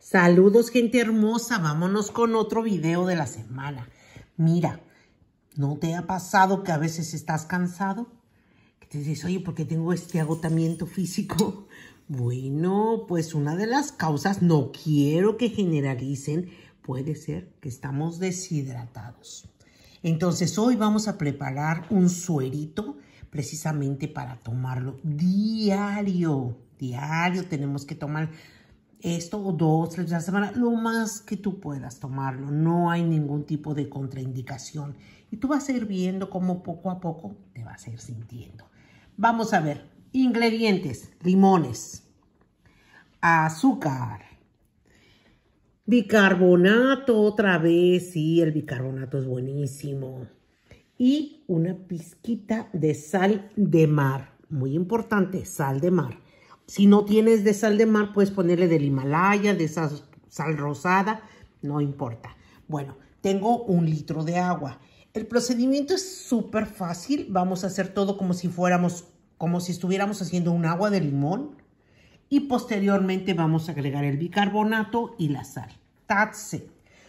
Saludos, gente hermosa. Vámonos con otro video de la semana. Mira, ¿no te ha pasado que a veces estás cansado? Que te dices, oye, ¿por qué tengo este agotamiento físico? Bueno, pues una de las causas, no quiero que generalicen, puede ser que estamos deshidratados. Entonces hoy vamos a preparar un suerito precisamente para tomarlo diario. Diario tenemos que tomar esto o dos veces a la semana, lo más que tú puedas tomarlo. No hay ningún tipo de contraindicación. Y tú vas a ir viendo cómo poco a poco te vas a ir sintiendo. Vamos a ver. Ingredientes. Limones. Azúcar. Bicarbonato otra vez. Sí, el bicarbonato es buenísimo. Y una pizquita de sal de mar. Muy importante, sal de mar si no tienes de sal de mar, puedes ponerle del Himalaya, de esa sal rosada, no importa. Bueno, tengo un litro de agua. El procedimiento es súper fácil. Vamos a hacer todo como si fuéramos, como si estuviéramos haciendo un agua de limón. Y posteriormente vamos a agregar el bicarbonato y la sal. That's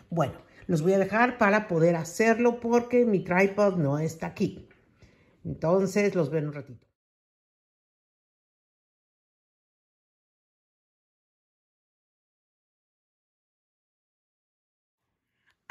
Bueno, los voy a dejar para poder hacerlo porque mi tripod no está aquí. Entonces los veo en un ratito.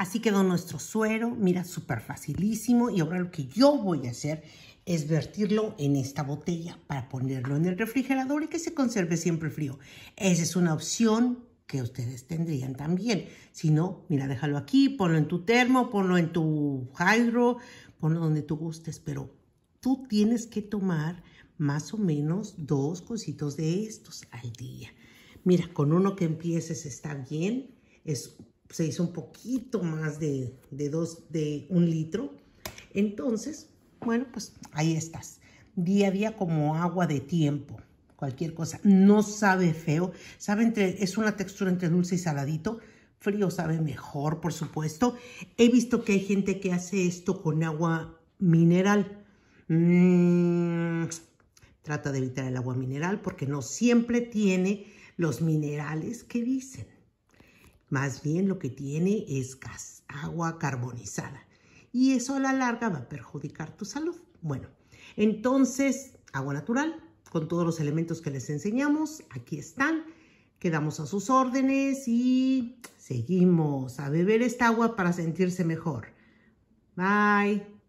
Así quedó nuestro suero, mira, súper facilísimo. Y ahora lo que yo voy a hacer es vertirlo en esta botella para ponerlo en el refrigerador y que se conserve siempre frío. Esa es una opción que ustedes tendrían también. Si no, mira, déjalo aquí, ponlo en tu termo, ponlo en tu hydro, ponlo donde tú gustes, pero tú tienes que tomar más o menos dos cositos de estos al día. Mira, con uno que empieces está bien, es se hizo un poquito más de, dos, de un litro. Entonces, bueno, pues ahí estás. Día a día como agua de tiempo, cualquier cosa. No sabe feo, sabe entre, es una textura entre dulce y saladito. Frío sabe mejor, por supuesto. He visto que hay gente que hace esto con agua mineral. Mm, trata de evitar el agua mineral porque no siempre tiene los minerales que dicen. Más bien lo que tiene es gas, agua carbonizada. Y eso a la larga va a perjudicar tu salud. Bueno, entonces, agua natural, con todos los elementos que les enseñamos, aquí están. Quedamos a sus órdenes y seguimos a beber esta agua para sentirse mejor. Bye.